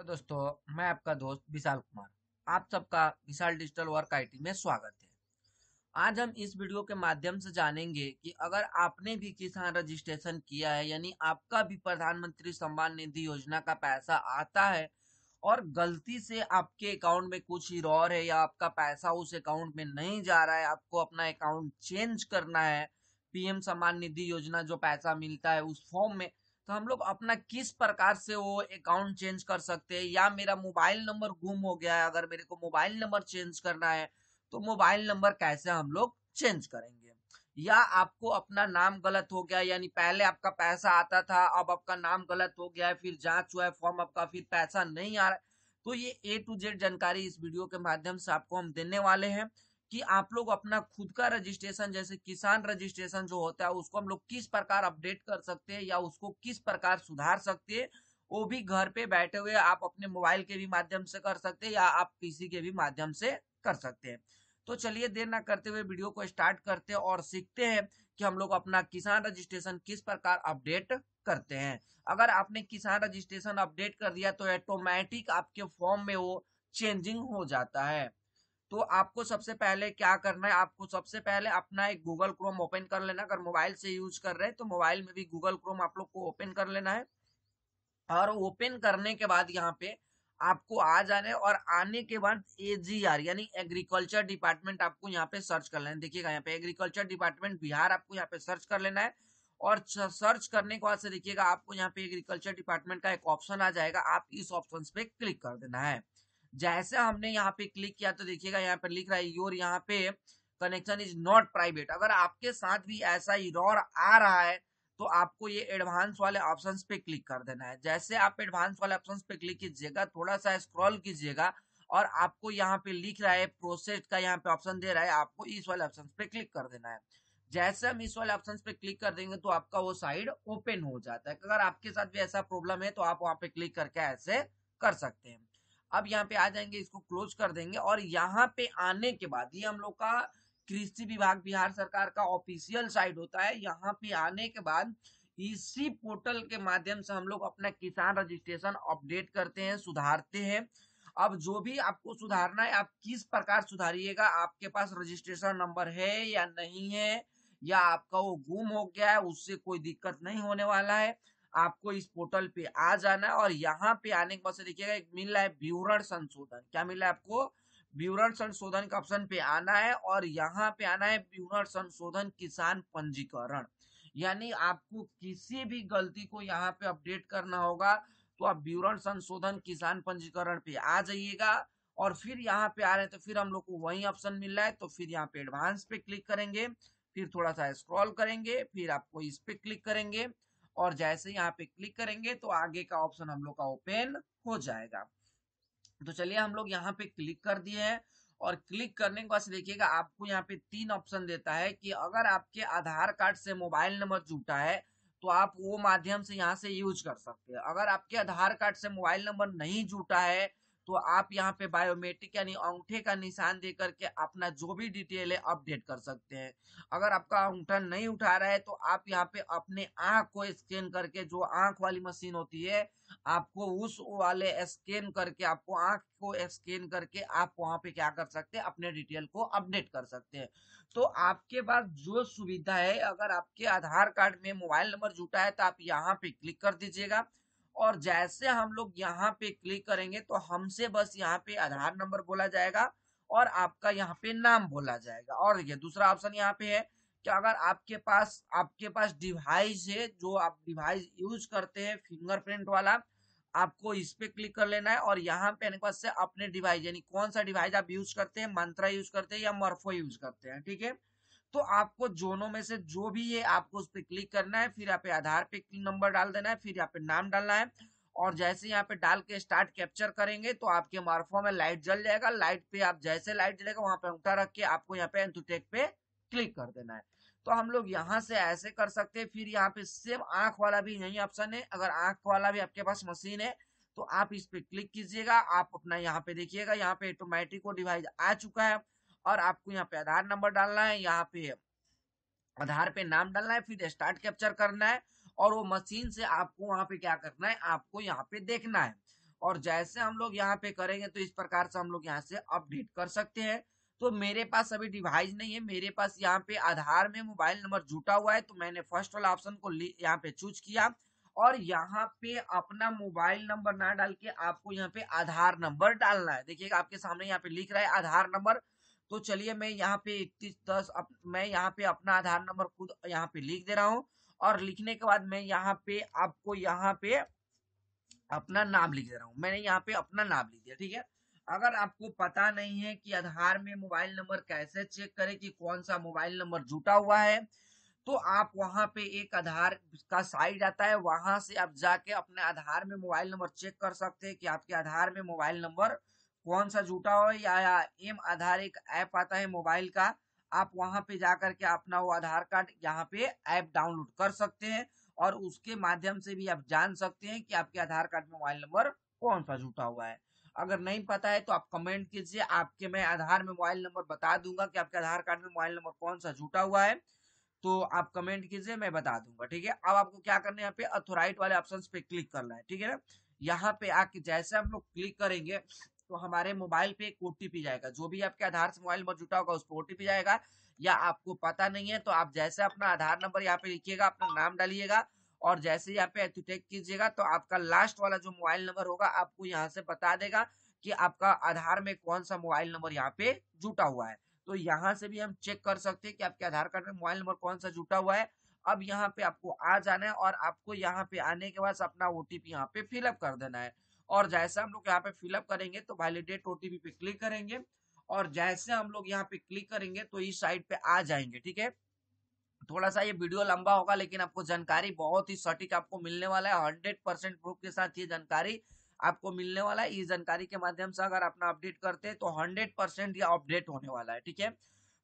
hello दोस्तों मैं आपका दोस्त विशाल कुमार आप सबका विशाल डिजिटल वर्क आईटी में स्वागत है आज हम इस वीडियो के माध्यम से जानेंगे कि अगर आपने भी किसान रजिस्ट्रेशन किया है यानी आपका भी प्रधानमंत्री सम्मान निधि योजना का पैसा आता है और गलती से आपके अकाउंट में कुछ ही रॉर है या आपका पैसा उस अकाउंट में नहीं जा रहा है आपको अपना अकाउंट चेंज करना है पीएम सम्मान निधि योजना जो पैसा मिलता है उस फॉर्म में तो हम लोग अपना किस प्रकार से वो अकाउंट चेंज कर सकते हैं या मेरा मोबाइल नंबर गुम हो गया है अगर मेरे को मोबाइल नंबर चेंज करना है तो मोबाइल नंबर कैसे हम लोग चेंज करेंगे या आपको अपना नाम गलत हो गया यानी पहले आपका पैसा आता था अब आपका नाम गलत हो गया है फिर जांच हुआ है फॉर्म आपका फिर पैसा नहीं आ रहा है तो ये ए टू जेड जानकारी इस वीडियो के माध्यम से आपको हम देने वाले हैं कि आप लोग अपना खुद का रजिस्ट्रेशन जैसे किसान रजिस्ट्रेशन जो होता है उसको हम लोग किस प्रकार अपडेट कर सकते हैं या उसको किस प्रकार सुधार सकते हैं वो भी घर पे बैठे हुए आप अपने मोबाइल के भी माध्यम से कर सकते हैं या आप पीसी के भी माध्यम से कर सकते हैं तो चलिए देर ना करते हुए वीडियो को स्टार्ट करते हैं और सीखते हैं कि हम लोग अपना किसान रजिस्ट्रेशन किस प्रकार अपडेट करते हैं अगर आपने किसान रजिस्ट्रेशन अपडेट कर दिया तो ऑटोमेटिक आपके फॉर्म में वो चेंजिंग हो जाता है तो आपको सबसे पहले क्या करना है आपको सबसे पहले अपना एक गूगल क्रोम ओपन कर लेना अगर मोबाइल से यूज कर रहे हैं तो मोबाइल में भी गूगल क्रोम आप लोग को ओपन कर लेना है और ओपन करने के बाद यहाँ पे आपको आ जाने और आने के बाद एजीआर यानी एग्रीकल्चर डिपार्टमेंट आपको यहाँ पे सर्च कर लेना है देखिएगा यहाँ पे एग्रीकल्चर डिपार्टमेंट बिहार आपको यहाँ पे सर्च कर लेना है और सर्च करने के बाद से देखिएगा आपको यहाँ पे एग्रीकल्चर डिपार्टमेंट का एक ऑप्शन आ जाएगा आप इस ऑप्शन पे क्लिक कर देना है जैसा हमने यहाँ पे क्लिक किया तो देखिएगा यहाँ पर लिख रहा है योर यहाँ पे कनेक्शन इज नॉट प्राइवेट अगर आपके साथ भी ऐसा इरर आ रहा है तो आपको ये एडवांस वाले ऑप्शन पे क्लिक कर देना है जैसे आप एडवांस वाले ऑप्शन पे क्लिक कीजिएगा थोड़ा सा स्क्रॉल कीजिएगा और आपको यहाँ पे लिख रहा है प्रोसेस का यहाँ पे ऑप्शन दे रहा है आपको इस वाले ऑप्शन पे क्लिक कर देना है जैसे हम इस वाले ऑप्शन पे क्लिक कर देंगे तो आपका वो साइड ओपन हो जाता है अगर आपके साथ भी ऐसा प्रॉब्लम है तो आप वहाँ पे क्लिक करके ऐसे कर सकते हैं अब यहाँ पे आ जाएंगे इसको क्लोज कर देंगे और यहाँ पे आने के बाद ये हम लोग का कृषि विभाग बिहार सरकार का ऑफिशियल साइट होता है यहाँ पे आने के बाद इसी पोर्टल के माध्यम से हम लोग अपना किसान रजिस्ट्रेशन अपडेट करते हैं सुधारते हैं अब जो भी आपको सुधारना है आप किस प्रकार सुधारिएगा आपके पास रजिस्ट्रेशन नंबर है या नहीं है या आपका वो गुम हो गया है उससे कोई दिक्कत नहीं होने वाला है आपको इस पोर्टल पे आ जाना है और यहाँ पे आने के बाद से देखिएगा एक मिल रहा है विवरण संशोधन क्या मिला है आपको विवरण संशोधन के ऑप्शन पे आना है और यहाँ पे आना है विवरण संशोधन किसान पंजीकरण यानी आपको किसी भी गलती को यहाँ पे अपडेट करना होगा तो आप विवरण संशोधन किसान पंजीकरण पे आ जाइएगा और फिर यहाँ पे आ रहे हैं तो फिर हम लोग को वही ऑप्शन मिल रहा है तो फिर यहाँ पे एडवांस पे क्लिक करेंगे फिर थोड़ा सा स्क्रॉल करेंगे फिर आपको इस पे क्लिक करेंगे और जैसे यहाँ पे क्लिक करेंगे तो आगे का ऑप्शन हम लोग का ओपन हो जाएगा तो चलिए हम लोग यहाँ पे क्लिक कर दिए हैं और क्लिक करने के बाद देखिएगा आपको यहाँ पे तीन ऑप्शन देता है कि अगर आपके आधार कार्ड से मोबाइल नंबर जुटा है तो आप वो माध्यम से यहाँ से यूज कर सकते हैं अगर आपके आधार कार्ड से मोबाइल नंबर नहीं जुटा है तो आप यहाँ पे बायोमेट्रिक यानी अंगूठे का निशान दे करके अपना जो भी डिटेल है अपडेट कर सकते हैं अगर आपका अंगूठा नहीं उठा रहा है तो आप यहाँ पे अपने आँख को स्कैन करके जो आँख वाली मशीन होती है आपको उस वाले स्कैन करके आपको आँख को स्कैन करके आप वहाँ पे क्या कर सकते हैं अपने डिटेल को अपडेट कर सकते हैं तो आपके पास जो सुविधा है अगर आपके आधार कार्ड में मोबाइल नंबर जुटा है तो आप यहाँ पे क्लिक कर दीजिएगा और जैसे हम लोग यहाँ पे क्लिक करेंगे तो हमसे बस यहाँ पे आधार नंबर बोला जाएगा और आपका यहाँ पे नाम बोला जाएगा और देखिए दूसरा ऑप्शन यहाँ पे है कि अगर आपके पास आपके पास डिवाइस है जो आप डिवाइस यूज करते हैं फिंगरप्रिंट वाला आपको इस पे क्लिक कर लेना है और यहाँ पे पास से अपने डिवाइस यानी कौन सा डिवाइस आप यूज करते हैं मंत्रा यूज करते हैं या मर्फो यूज करते हैं ठीक है तो आपको जोनों में से जो भी है आपको उस पर क्लिक करना है फिर यहाँ पे आधार पे नंबर डाल देना है फिर यहाँ पे नाम डालना है और जैसे यहाँ पे डाल के स्टार्ट कैप्चर करेंगे तो आपके मार्फो में लाइट जल जाएगा लाइट पे आप जैसे लाइट जलेगा वहां पे उठा रख के आपको यहाँ पे एंथुटेक पे क्लिक कर देना है तो हम लोग यहाँ से ऐसे कर सकते हैं फिर यहाँ पे सेम आंख वाला भी यही ऑप्शन है अगर आंख वाला भी आपके पास मशीन है तो आप इस पे क्लिक कीजिएगा आप अपना यहाँ पे देखिएगा यहाँ पे ऑटोमेटिक वो डिवाइस आ चुका है और आपको यहाँ पे आधार नंबर डालना है यहाँ पे आधार पे नाम डालना है फिर स्टार्ट कैप्चर करना है और वो मशीन से आपको वहां पे क्या करना है आपको यहाँ पे देखना है और जैसे हम लोग यहाँ पे करेंगे तो इस प्रकार से हम लोग यहाँ से अपडेट कर सकते हैं तो मेरे पास अभी डिवाइस नहीं है मेरे पास यहाँ पे आधार में मोबाइल नंबर जुटा हुआ है तो मैंने फर्स्ट वाला ऑप्शन को यहाँ पे चूज किया और यहाँ पे अपना मोबाइल नंबर ना डाल के आपको यहाँ पे आधार नंबर डालना है देखिएगा आपके सामने यहाँ पे लिख रहा है आधार नंबर तो चलिए मैं यहाँ पे इकतीस दस अप, मैं यहाँ पे अपना आधार नंबर खुद यहाँ पे लिख दे रहा हूँ और लिखने के बाद मैं यहाँ पे आपको यहाँ पे अपना नाम लिख दे रहा हूँ मैंने यहाँ पे अपना नाम लिख दिया ठीक है अगर आपको पता नहीं है कि आधार में मोबाइल नंबर कैसे चेक करें कि कौन सा मोबाइल नंबर जुटा हुआ है तो आप वहां पे एक आधार का साइट आता है वहां से आप जाके अपने आधार में मोबाइल नंबर चेक कर सकते हैं कि आपके आधार में मोबाइल नंबर कौन सा जूटा हो या एम आधार एक ऐप आता है मोबाइल का आप वहां पे जाकर के अपना वो आधार कार्ड यहाँ पे ऐप डाउनलोड कर सकते हैं और उसके माध्यम से भी आप जान सकते हैं कि आपके आधार कार्ड में मोबाइल नंबर कौन सा जुटा हुआ है अगर नहीं पता है तो आप कमेंट कीजिए आपके मैं आधार में मोबाइल नंबर बता दूंगा कि आपके आधार कार्ड में मोबाइल नंबर कौन सा जुटा हुआ है तो आप कमेंट कीजिए मैं बता दूंगा ठीक है अब आपको क्या करना है यहाँ पे अथोराइट वाले ऑप्शन पे क्लिक करना है ठीक है ना यहाँ पे आके जैसे आप लोग क्लिक करेंगे तो हमारे मोबाइल पे एक ओटीपी जाएगा जो भी आपके आधार से मोबाइल नंबर जुटा होगा उस पर ओटीपी जाएगा या आपको पता नहीं है तो आप जैसे अपना आधार नंबर यहाँ पे लिखिएगा अपना नाम डालिएगा और जैसे यहाँ पे एथुटेक कीजिएगा तो आपका लास्ट वाला जो मोबाइल नंबर होगा आपको यहाँ से बता देगा कि आपका आधार में कौन सा मोबाइल नंबर यहाँ पे जुटा हुआ है तो यहाँ से भी हम चेक कर सकते हैं कि आपके आधार कार्ड में मोबाइल नंबर कौन सा जुटा हुआ है अब यहाँ पे आपको आ जाना है और आपको यहाँ पे आने के बाद अपना ओटीपी यहाँ पे फिलअप कर देना है और जैसे हम लोग यहाँ पे फिलअप करेंगे तो वैलिडेट ओटीपी पे क्लिक करेंगे और जैसे हम लोग यहाँ पे क्लिक करेंगे तो इस साइड पे आ जाएंगे ठीक है थोड़ा सा ये वीडियो लंबा होगा लेकिन आपको जानकारी बहुत ही सटीक आपको मिलने वाला है हंड्रेड परसेंट प्रूफ के साथ ये जानकारी आपको मिलने वाला है इस जानकारी के माध्यम से अगर अपना अपडेट करते हैं तो हंड्रेड परसेंट यह अपडेट होने वाला है ठीक है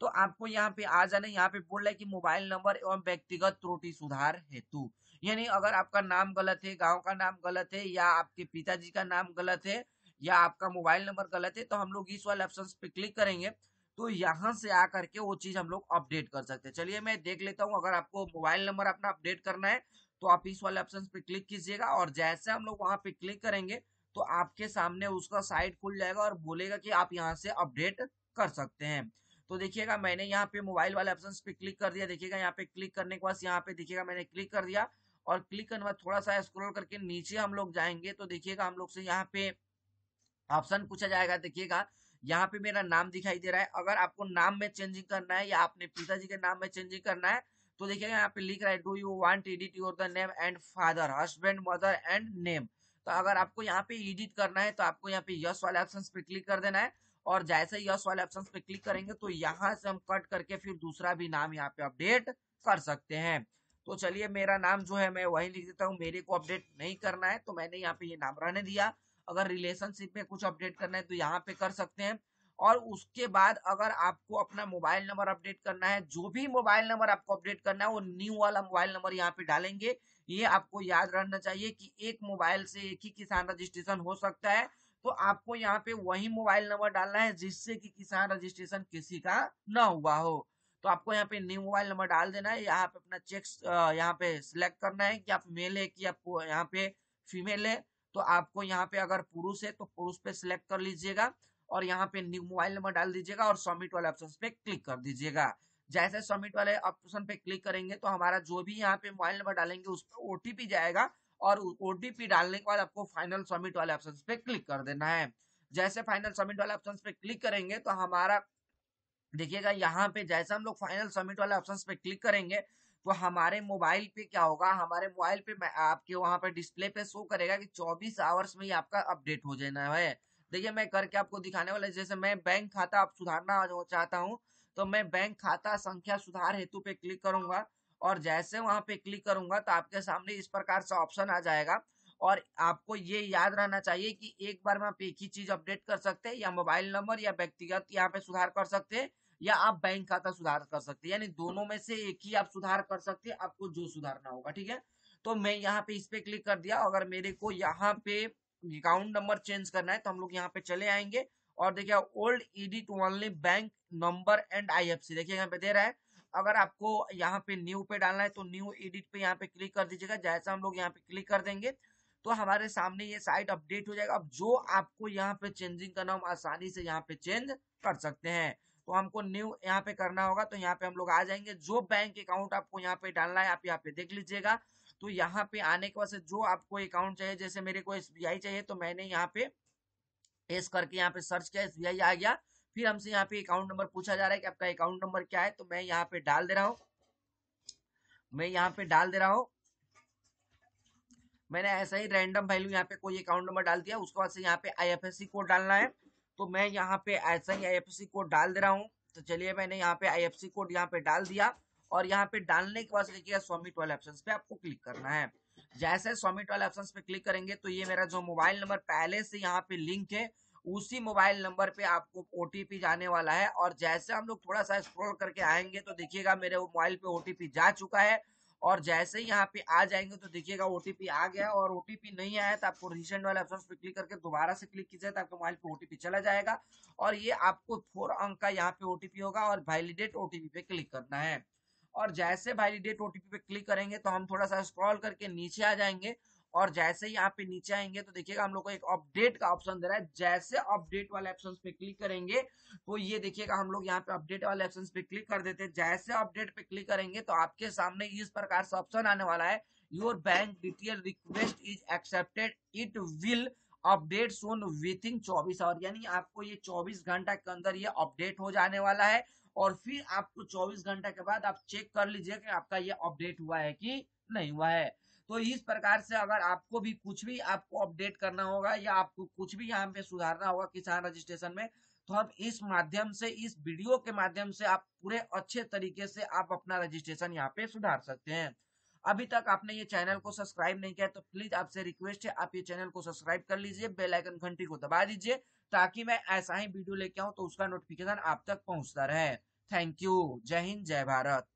तो आपको यहाँ पे आ जाना यहाँ पे बोल रहा है कि मोबाइल नंबर एवं व्यक्तिगत त्रुटि सुधार हेतु यानी अगर आपका नाम गलत है गांव का नाम गलत है या आपके पिताजी का नाम गलत है या आपका मोबाइल नंबर गलत है तो हम लोग इस वाले ऑप्शन पे क्लिक करेंगे तो यहाँ से आकर के वो चीज हम लोग अपडेट कर सकते हैं चलिए मैं देख लेता हूँ अगर आपको मोबाइल नंबर अपना अपडेट करना है तो आप इस वाले ऑप्शन पे क्लिक कीजिएगा और जैसे हम लोग वहां पे क्लिक करेंगे तो आपके सामने उसका साइट खुल जाएगा और बोलेगा कि आप यहाँ से अपडेट कर सकते हैं तो देखिएगा मैंने यहाँ पे मोबाइल वाले ऑप्शन पे क्लिक कर दिया देखिएगा यहाँ पे क्लिक करने के बाद यहाँ पे देखिएगा मैंने क्लिक कर दिया और क्लिक करने बाद थोड़ा सा स्क्रोल करके नीचे हम लोग जाएंगे तो देखिएगा हम लोग से यहाँ पे ऑप्शन पूछा जाएगा देखिएगा यहाँ पे मेरा नाम दिखाई दे रहा है अगर आपको नाम में चेंजिंग करना है या आपने पिताजी के नाम में चेंजिंग करना है तो देखिएगा यहाँ पे लिख रहा है do you want edit your the name and father husband mother and name तो अगर आपको यहाँ पे एडिट करना है तो आपको यहाँ पे यस वाले ऑप्शन पे क्लिक कर देना है और जैसे यस वाले ऑप्शन पे क्लिक करेंगे तो यहाँ से हम कट करके फिर दूसरा भी नाम यहाँ पे अपडेट कर सकते हैं तो चलिए मेरा नाम जो है मैं वही लिख देता हूँ मेरे को अपडेट नहीं करना है तो मैंने यहाँ पे ये नाम रहने दिया अगर रिलेशनशिप में कुछ अपडेट करना है तो यहाँ पे कर सकते हैं और उसके बाद अगर आपको अपना मोबाइल नंबर अपडेट करना है जो भी मोबाइल नंबर आपको अपडेट करना है वो न्यू वाला मोबाइल नंबर यहाँ पे डालेंगे ये आपको याद रखना चाहिए कि एक मोबाइल से एक ही किसान रजिस्ट्रेशन हो सकता है तो आपको यहाँ पे वही मोबाइल नंबर डालना है जिससे कि किसान रजिस्ट्रेशन किसी का ना हुआ हो तो आपको यहाँ पे न्यू मोबाइल नंबर डाल देना है यहाँ पे अपना चेक यहाँ पे सिलेक्ट करना है कि आप मेल है कि आपको यहाँ पे फीमेल है तो आपको यहाँ पे अगर पुरुष है तो पुरुष पे सिलेक्ट कर लीजिएगा और यहाँ पे न्यू मोबाइल नंबर डाल दीजिएगा और सबमिट वाले ऑप्शन पे क्लिक कर दीजिएगा जैसे सबमिट वाले ऑप्शन पे क्लिक करेंगे तो हमारा जो भी यहाँ पे मोबाइल नंबर डालेंगे उस पर ओटीपी जाएगा और ओटीपी डालने के बाद आपको फाइनल सबमिट वाले ऑप्शन पे क्लिक कर देना है जैसे फाइनल सबमिट वाले ऑप्शन पे क्लिक करेंगे तो हमारा देखिएगा यहाँ पे जैसा हम लोग फाइनल सबमिट वाले ऑप्शन पे क्लिक करेंगे तो हमारे मोबाइल पे क्या होगा हमारे मोबाइल पे आपके वहाँ पे डिस्प्ले पे शो करेगा कि 24 आवर्स में ही आपका अपडेट हो जाना है देखिए मैं करके आपको दिखाने वाला जैसे मैं बैंक खाता आप सुधारना चाहता हूँ तो मैं बैंक खाता संख्या सुधार हेतु पे क्लिक करूंगा और जैसे वहां पे क्लिक करूंगा तो आपके सामने इस प्रकार से ऑप्शन आ जाएगा और आपको ये याद रहना चाहिए कि एक बार में आप एक ही चीज अपडेट कर सकते हैं या मोबाइल नंबर या व्यक्तिगत यहाँ पे सुधार कर सकते हैं या आप बैंक खाता सुधार कर सकते हैं यानी दोनों में से एक ही आप सुधार कर सकते हैं आपको जो सुधारना होगा ठीक है तो मैं यहाँ पे इस पे क्लिक कर दिया अगर मेरे को यहाँ पे अकाउंट नंबर चेंज करना है तो हम लोग यहाँ पे चले आएंगे और देखिये old edit only bank number and see देखिए यहाँ पे दे रहा है अगर आपको यहाँ पे न्यू पे डालना है तो न्यू एडिट पे यहाँ पे क्लिक कर दीजिएगा जैसा हम लोग यहाँ पे क्लिक कर देंगे तो हमारे सामने ये साइट अपडेट हो जाएगा अब जो आपको यहाँ पे चेंजिंग करना हम आसानी से यहाँ पे चेंज कर सकते हैं हमको न्यू यहाँ पे करना होगा तो यहाँ पे हम लोग आ जाएंगे जो बैंक अकाउंट आपको यहाँ पे डालना है आप यहाँ पे देख लीजिएगा तो यहाँ पे आने के बाद जो आपको अकाउंट चाहिए जैसे मेरे को एस चाहिए तो मैंने यहाँ पे एस करके यहाँ पे सर्च किया एस आ गया फिर हमसे यहाँ पे अकाउंट नंबर पूछा जा रहा है कि आपका अकाउंट नंबर क्या है तो मैं यहाँ पे डाल दे रहा हूँ मैं यहाँ पे डाल दे रहा हूँ मैंने ऐसा ही रैंडम वैल्यू यहाँ पे कोई अकाउंट नंबर डाल दिया उसके बाद से यहाँ पे आईएफएससी कोड डालना है तो मैं यहाँ पे ऐसा ही आई कोड डाल दे रहा हूँ तो चलिए मैंने यहाँ पे आई कोड यहाँ पे डाल दिया और यहाँ पे डालने के बाद देखिएगा स्वामिट वाले ऑप्शन पे आपको क्लिक करना है जैसे स्वामिट वाले ऑप्शन पे क्लिक करेंगे तो ये मेरा जो मोबाइल नंबर पहले से यहाँ पे लिंक है उसी मोबाइल नंबर पे आपको ओटीपी जाने वाला है और जैसे हम लोग थोड़ा सा स्क्रॉल करके आएंगे तो देखिएगा मेरे मोबाइल पे ओटीपी जा चुका है और जैसे ही यहाँ पे आ जाएंगे तो देखिएगा ओटीपी आ गया और ओटीपी नहीं आया तो आपको रिसेंट वाले ऑप्शन पे क्लिक करके दोबारा से क्लिक कीजिए तो आपके मोबाइल पे ओटीपी चला जाएगा और ये आपको फोर अंक का यहाँ पे ओटीपी होगा और वैलिडेट ओटीपी पे क्लिक करना है और जैसे वैलिडेट ओटीपी पे क्लिक करेंगे तो हम थोड़ा सा स्क्रॉल करके नीचे आ जाएंगे और जैसे ही यहाँ पे नीचे आएंगे तो देखिएगा हम लोग को एक अपडेट का ऑप्शन दे रहा है जैसे अपडेट वाले ऑप्शन पे क्लिक करेंगे तो ये देखिएगा हम लोग यहाँ पे अपडेट वाले ऑप्शन पे क्लिक कर देते हैं जैसे अपडेट पे क्लिक करेंगे तो आपके सामने इस प्रकार से ऑप्शन आने वाला है your bank detail request is accepted it will update soon within चौबीस आवर यानी आपको ये चौबीस घंटा के अंदर ये अपडेट हो जाने वाला है और फिर आपको चौबीस घंटा के बाद आप चेक कर लीजिए कि आपका ये अपडेट हुआ है कि नहीं हुआ है तो इस प्रकार से अगर आपको भी कुछ भी आपको अपडेट करना होगा या आपको कुछ भी यहाँ पे सुधारना होगा किसान रजिस्ट्रेशन में तो हम इस माध्यम से इस वीडियो के माध्यम से आप पूरे अच्छे तरीके से आप अपना रजिस्ट्रेशन यहाँ पे सुधार सकते हैं अभी तक आपने ये चैनल को सब्सक्राइब नहीं किया तो प्लीज आपसे रिक्वेस्ट है आप ये चैनल को सब्सक्राइब कर लीजिए बेल आइकन घंटी को दबा दीजिए ताकि मैं ऐसा ही वीडियो लेके आऊँ तो उसका नोटिफिकेशन आप तक पहुंचता रहे थैंक यू जय हिंद जय भारत